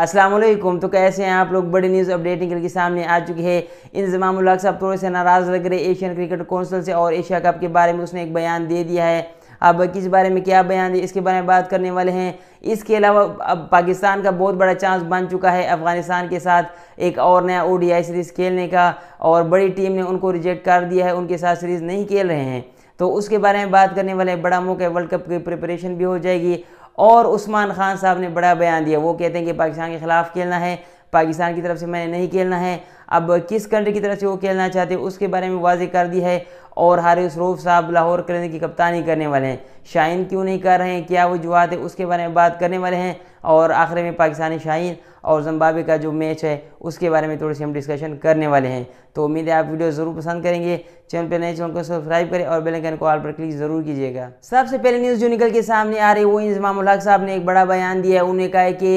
असलम तो कैसे हैं आप लोग बड़ी न्यूज़ अपडेटिंग करके सामने आ चुकी है इंजमाम हक साहब थोड़े से नाराज़ लग रहे एशियन क्रिकेट काउंसिल से और एशिया कप के बारे में उसने एक बयान दे दिया है अब किस बारे में क्या बयान दिया इसके बारे में बात करने वाले हैं इसके अलावा अब पाकिस्तान का बहुत बड़ा चांस बन चुका है अफ़गानिस्तान के साथ एक और नया ओ सीरीज़ खेलने का और बड़ी टीम ने उनको रिजेक्ट कर दिया है उनके साथ सीरीज़ नहीं खेल रहे हैं तो उसके बारे में बात करने वाले बड़ा मौका है वर्ल्ड कप की प्रिपरेशन भी हो जाएगी और उस्मान खान साहब ने बड़ा बयान दिया वो कहते हैं कि पाकिस्तान के ख़िलाफ़ खेलना है पाकिस्तान की तरफ से मैंने नहीं खेलना है अब किस कंट्री की तरफ से वो खेलना चाहते हैं उसके बारे में वाजे कर दी है और हारिस रूफ साहब लाहौर करने की कप्तानी करने वाले हैं शाइन क्यों नहीं कर रहे हैं क्या वजुहत है उसके बारे में बात करने वाले हैं और आखिर में पाकिस्तानी शाइन और जम्बावे का जो मैच है उसके बारे में थोड़ी सी हम डिस्कशन करने वाले हैं तो उम्मीद है आप वीडियो ज़रूर पसंद करेंगे चैनल पर नए चैनल को सब्सक्राइब करें और बेल आइकन को ऑल पर क्लिक ज़रूर कीजिएगा सबसे पहले न्यूज़ जो निकल के सामने आ रही है वो इंजमाम हक साहब ने एक बड़ा बयान दिया है उन्होंने कहा है कि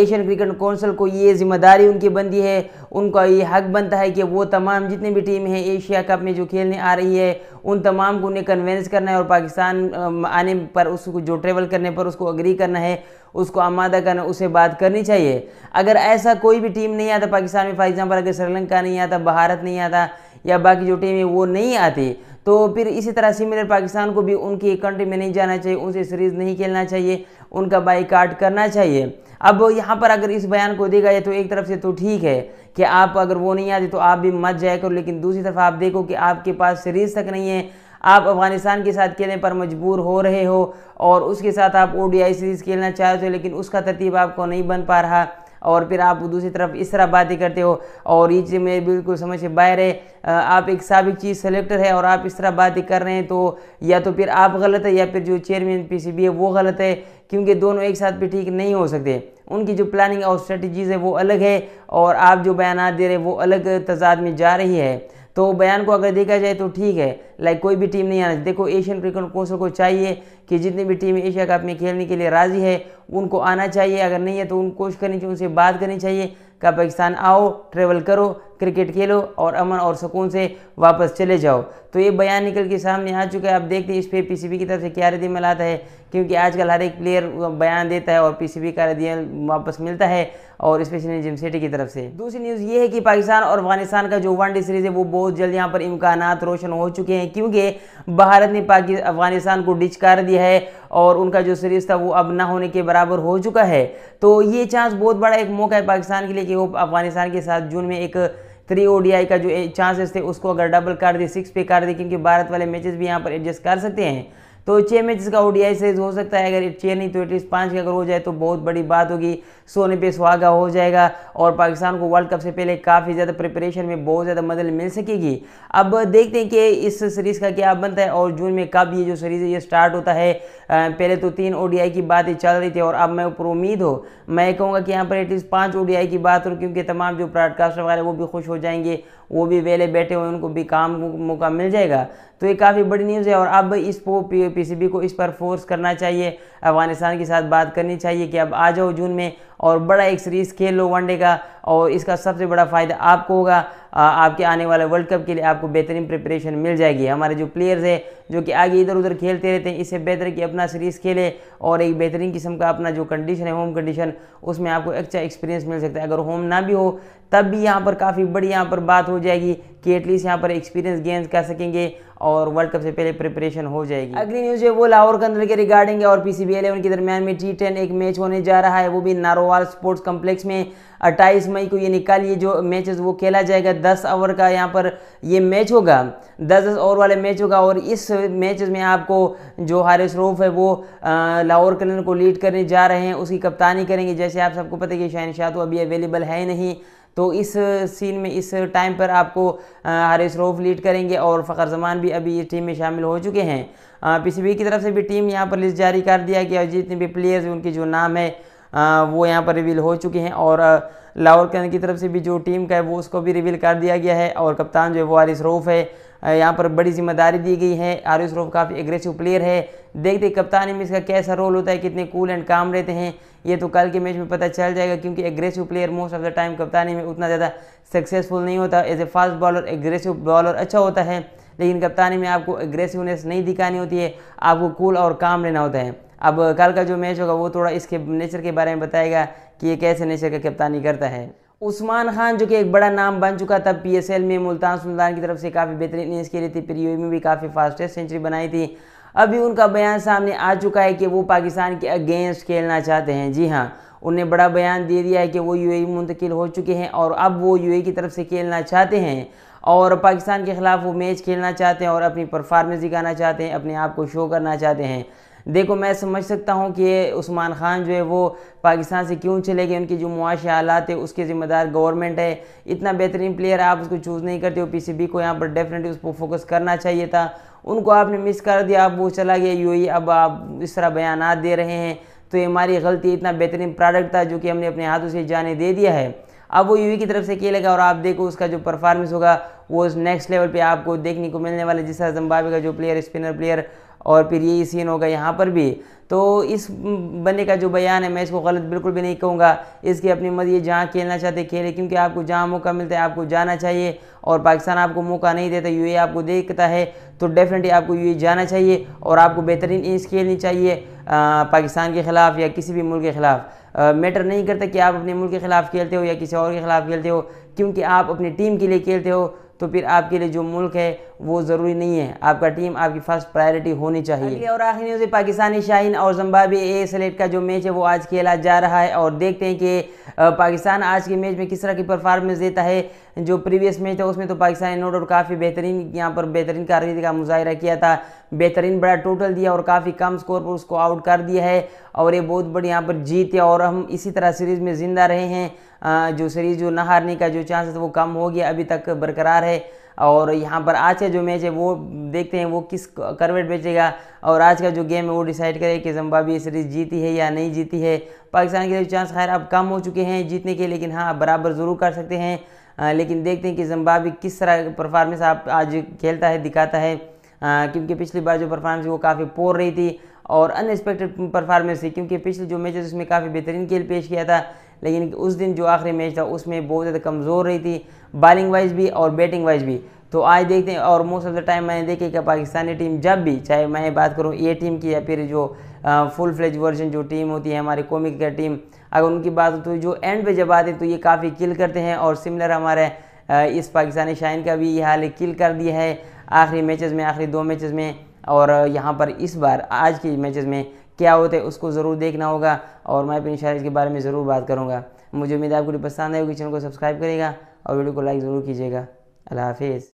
एशियन क्रिकेट काउंसिल को ये जिम्मेदारी उनकी बनती है उनका ये हक बनता है कि वो तमाम जितनी भी टीम है एशिया कप में जो खेलने आ रही है उन तमाम को उन्हें कन्वेंस करना है और पाकिस्तान आने पर उसको जो ट्रेवल करने पर उसको अग्री करना है उसको आमादा करना उससे बात करनी चाहिए अगर ऐसा कोई भी टीम नहीं आता पाकिस्तान में फॉर एग्जाम्पल अगर श्रीलंका नहीं आता भारत नहीं आता या बाकी जो टीमें वो नहीं आती तो फिर इसी तरह सिमिलर पाकिस्तान को भी उनकी कंट्री में नहीं जाना चाहिए उनसे सीरीज़ नहीं खेलना चाहिए उनका बाईकाट करना चाहिए अब यहाँ पर अगर इस बयान को देखा जाए तो एक तरफ से तो ठीक है कि आप अगर वो नहीं आते तो आप भी मत जाया करो लेकिन दूसरी तरफ आप देखो कि आपके पास सीरीज़ तक नहीं है आप अफगानिस्तान के साथ खेलने पर मजबूर हो रहे हो और उसके साथ आप आई सीरीज़ खेलना चाहते हो लेकिन उसका तरतीब आपको नहीं बन पा रहा और फिर आप दूसरी तरफ इस तरह बातें करते हो और ये चीज़ मेरे बिल्कुल समझ से बाहर है आप एक सबक चीज़ सेलेक्टर है और आप इस तरह बातें कर रहे हैं तो या तो फिर आप गलत है या फिर जो चेयरमैन पीसीबी है वो गलत है क्योंकि दोनों एक साथ भी ठीक नहीं हो सकते उनकी जो प्लानिंग और स्ट्रेटजीज़ है वो अलग है और आप जो बयान दे रहे हैं वो अलग तजाद में जा रही है तो बयान को अगर देखा जाए तो ठीक है लाइक कोई भी टीम नहीं आना देखो एशियन क्रिकेट कौंसिल को चाहिए कि जितनी भी टीम एशिया कप में खेलने के लिए राज़ी है उनको आना चाहिए अगर नहीं है तो उन कोशिश करनी चाहिए उनसे बात करनी चाहिए कि पाकिस्तान आओ ट्रेवल करो क्रिकेट खेलो और अमन और सुकून से वापस चले जाओ तो ये बयान निकल के सामने आ चुका है आप देखते हैं इस पर पी की तरफ से क्या रदमल आता है क्योंकि आजकल हर एक प्लेयर बयान देता है और पीसीबी का रदियन वापस मिलता है और स्पेशली जिम सिटी की तरफ से दूसरी न्यूज़ ये है कि पाकिस्तान और अफगानिस्तान का जो वनडे सीरीज़ है वो बहुत जल्द यहाँ पर इम्कान रोशन हो चुके हैं क्योंकि भारत ने पाकि अफगानिस्तान को डिच कर दिया है और उनका जो सीरीज़ था वो अब ना होने के बराबर हो चुका है तो ये चांस बहुत बड़ा एक मौका है पाकिस्तान के लिए कि वो अफगानिस्तान के साथ जून में एक थ्री ओ का जो चांसेस थे उसको अगर डबल कर दे सिक्स पे कर दे क्योंकि भारत वाले मैचेस भी यहाँ पर एडजस्ट कर सकते हैं तो छः मैचेस का ओडीआई सीरीज हो सकता है अगर छः नहीं तो एटलीस्ट पाँच का अगर हो जाए तो बहुत बड़ी बात होगी सोने पे सुहागा हो जाएगा और पाकिस्तान को वर्ल्ड कप से पहले काफ़ी ज़्यादा प्रिपरेशन में बहुत ज़्यादा मदद मिल सकेगी अब देखते हैं कि इस सीरीज़ का क्या बनता है और जून में कब ये जो सीरीज़ है ये स्टार्ट होता है पहले तो तीन ओडीआई की बातें चल रही थी और अब मैं ऊपर उम्मीद हो मैं कहूँगा कि यहाँ पर एटलीस्ट पाँच ओडीआई की बात हो क्योंकि तमाम जो ब्रॉडकास्टर वगैरह वो भी खुश हो जाएंगे वो भी वेले बैठे हुए उनको भी काम मौका मिल जाएगा तो ये काफ़ी बड़ी न्यूज़ है और अब इसको पीसीबी को इस पर फोर्स करना चाहिए अफगानिस्तान के साथ बात करनी चाहिए कि अब आ जाओ जून में और बड़ा एक सीरीज़ खेल लो वनडे का और इसका सबसे बड़ा फ़ायदा आपको होगा आपके आने वाले वर्ल्ड कप के लिए आपको बेहतरीन प्रिपरेशन मिल जाएगी हमारे जो प्लेयर्स हैं जो कि आगे इधर उधर खेलते रहते हैं इससे बेहतर कि अपना सीरीज़ खेले और एक बेहतरीन किस्म का अपना जो कंडीशन है होम कंडीशन उसमें आपको अच्छा एक्सपीरियंस मिल सकता है अगर होम ना भी हो तब भी यहाँ पर काफ़ी बड़ी यहाँ पर बात हो जाएगी कि एटलीस्ट यहाँ पर एक्सपीरियंस गेंस कर सकेंगे और वर्ल्ड कप से पहले प्रिपरेशन हो जाएगी अगली न्यूज है वो लाहौर के अंदर के रिगार्डिंग और पी सी बी एलेवन के दरमियान में टी टेन एक मैच होने जा रहा है वो भी नारोवाल स्पोर्ट्स कम्प्लेक्स में अट्ठाईस मई को ये निकालिए जो मैच वो खेला जाएगा दस ओवर का यहाँ पर ये मैच होगा दस दस ओवर वाले मैच होगा और इस मैच में आपको जो हारिस रूफ है वो लाहौर कलन को लीड करने जा रहे हैं उसकी कप्तानी करेंगे जैसे आप सबको पता है कि शाहिन शाह तो अभी अवेलेबल है नहीं तो इस सीन में इस टाइम पर आपको हारिस रोफ़ लीड करेंगे और फ़खर जमान भी अभी इस टीम में शामिल हो चुके हैं पीसीबी की तरफ से भी टीम यहाँ पर लिस्ट जारी कर दिया गया और जितने भी प्लेयर्स उनके जो नाम है वो यहाँ पर रिवील हो चुके हैं और लाहौर की तरफ से भी जो टीम का है वो उसको भी रिवील कर दिया गया है और कप्तान जो है वो हारिस रोफ़ है यहाँ पर बड़ी जिम्मेदारी दी गई है आर रोफ काफ़ी एग्रेसिव प्लेयर है देखते कप्तानी में इसका कैसा रोल होता है कितने कूल एंड काम रहते हैं ये तो कल के मैच में पता चल जाएगा क्योंकि aggressive player most of the time कप्तानी में उतना ज़्यादा सक्सेसफुल नहीं होता as a fast bowler aggressive bowler अच्छा होता है लेकिन कप्तानी में आपको एग्रेसिवनेस नहीं दिखानी होती है आपको कूल और काम रहना होता है अब कल का जो मैच होगा वो थोड़ा इसके नेचर के बारे में बताएगा कि ये कैसे नेचर का कप्तानी करता है उस्मान खान जो कि एक बड़ा नाम बन चुका था पीएसएल में मुल्तान सुल्तान की तरफ से काफ़ी बेहतरीन इनिंग्स खेली थी पीरियो में e भी काफ़ी फास्टेस्ट सेंचुरी बनाई थी अभी उनका बयान सामने आ चुका है कि वो पाकिस्तान के अगेंस्ट खेलना चाहते हैं जी हाँ उन्हें बड़ा बयान दे दिया है कि वो यूएई e मुंतकिल हो चुके हैं और अब वो यूएई e की तरफ से खेलना चाहते हैं और पाकिस्तान के ख़िलाफ़ वो मैच खेलना चाहते हैं और अपनी परफॉर्मेंस दिखाना चाहते हैं अपने आप को शो करना चाहते हैं देखो मैं समझ सकता हूँ कि उस्मान खान जो है वो पाकिस्तान से क्यों चले गए उनके जो मुआशी हालात है उसके ज़िम्मेदार गवर्नमेंट है इतना बेहतरीन प्लेयर आप उसको चूज़ नहीं करते हो पीसीबी को यहाँ पर डेफिनेटली उस पर फोकस करना चाहिए था उनको आपने मिस कर दिया अब वो चला गया यू अब आप इस तरह बयान दे रहे हैं तो ये हमारी गलती इतना बेहतरीन प्रोडक्ट था जो कि हमने अपने हाथों से जाने दे दिया है अब वो यूई e की तरफ से खेलेगा और आप देखो उसका जो परफॉर्मेंस होगा वो नेक्स्ट लेवल पे आपको देखने को मिलने वाला जिस जम्बावे का जो प्लेयर स्पिनर प्लेयर और फिर यही सीन होगा यहाँ पर भी तो इस बंदे का जो बयान है मैं इसको गलत बिल्कुल भी नहीं कहूँगा इसकी अपनी मर्जी जहाँ खेलना चाहते खेले क्योंकि आपको जहाँ मौका मिलता है आपको जाना चाहिए और पाकिस्तान आपको मौका नहीं देता यू e आपको देखता है तो डेफिनेटली आपको यू e जाना चाहिए और आपको बेहतरीन इनिंग्स खेलनी चाहिए पाकिस्तान के ख़िलाफ़ या किसी भी मुल्क के ख़िलाफ़ मैटर नहीं करता कि आप अपने मुल्क के ख़िलाफ़ खेलते हो या किसी और के ख़िलाफ़ खेलते हो क्योंकि आप अपनी टीम के लिए खेलते हो तो फिर आपके लिए जो मुल्क है वो ज़रूरी नहीं है आपका टीम आपकी फर्स्ट प्रायोरिटी होनी चाहिए और आखिरी न्यूज़ पाकिस्तानी शाहीन और जम्बाबे ए सलेट का जो मैच है वो आज खेला जा रहा है और देखते हैं कि पाकिस्तान आज के मैच में किस तरह की परफॉर्मेंस देता है जो प्रीवियस मैच था उसमें तो पाकिस्तान नोट और काफ़ी बेहतरीन यहाँ पर बेहतरीन कारकर्दगी का मुजाहरा किया था बेहतरीन बड़ा टोटल दिया और काफ़ी कम स्कोर पर उसको आउट कर दिया है और ये बहुत बड़ी यहाँ पर जीत है और हम इसी तरह सीरीज़ में ज़िंदा रहे हैं जो सीरीज़ जो न हारने का जो चांस है वो कम हो गया अभी तक बरकरार है और यहाँ पर आज का जो मैच है वो देखते हैं वो किस करवेट बेचेगा और आज का जो गेम है वो डिसाइड करे कि जम्बाब्वे सीरीज़ जीती है या नहीं जीती है पाकिस्तान के चांस तो खैर अब कम हो चुके हैं जीतने के लेकिन हाँ बराबर ज़रूर कर सकते हैं लेकिन देखते हैं कि जम्बाब्वे किस तरह परफॉर्मेंस आप आज खेलता है दिखाता है क्योंकि पिछली बार जो परफॉर्मेंस वो काफ़ी पोर रही थी और अनएक्सपेक्टेड परफॉर्मेंस थी क्योंकि पिछले जो मैचेस उसमें काफ़ी बेहतरीन खेल पेश किया था लेकिन उस दिन जो आखिरी मैच था उसमें बहुत ज़्यादा कमज़ोर रही थी बॉलिंग वाइज भी और बैटिंग वाइज भी तो आज देखते हैं और मोस्ट ऑफ द टाइम मैंने देखी कि पाकिस्तानी टीम जब भी चाहे मैं बात करूँ ए टीम की या फिर जो आ, फुल फ्लेज वर्जन जो टीम होती है हमारी कॉमिक क्रिकेट टीम अगर उनकी बात हो तो जो एंड पे जब आते तो ये काफ़ी किल करते हैं और सिमिलर हमारे इस पाकिस्तानी शाइन का भी ये हाल किल कर दिया है आखिरी मैचेस में आखिरी दो मैचेस में और यहाँ पर इस बार आज के मैचेस में क्या होते हैं उसको ज़रूर देखना होगा और मैं अपनी शायरी के बारे में ज़रूर बात करूँगा मुझे उम्मीद है आपको पसंद आएगी चैनल को सब्सक्राइब करेगा और वीडियो को लाइक ज़रूर कीजिएगा अल्लाह हाफिज़